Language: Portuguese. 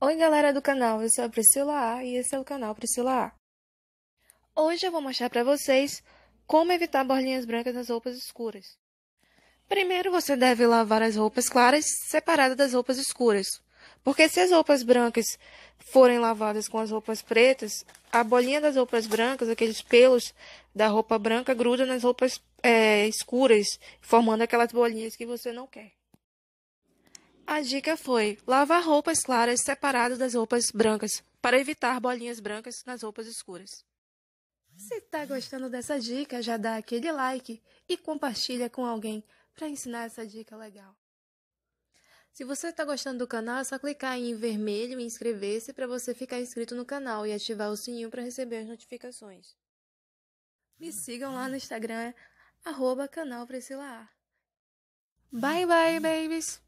Oi galera do canal, eu sou a Priscila A e esse é o canal Priscila A. Hoje eu vou mostrar para vocês como evitar borlinhas brancas nas roupas escuras. Primeiro você deve lavar as roupas claras separadas das roupas escuras, porque se as roupas brancas forem lavadas com as roupas pretas, a bolinha das roupas brancas, aqueles pelos da roupa branca, gruda nas roupas é, escuras, formando aquelas bolinhas que você não quer. A dica foi lavar roupas claras separadas das roupas brancas, para evitar bolinhas brancas nas roupas escuras. Se tá gostando dessa dica, já dá aquele like e compartilha com alguém para ensinar essa dica legal. Se você está gostando do canal, é só clicar em vermelho e inscrever-se para você ficar inscrito no canal e ativar o sininho para receber as notificações. Me sigam lá no Instagram, é arroba canal Priscila A. Bye bye, babies!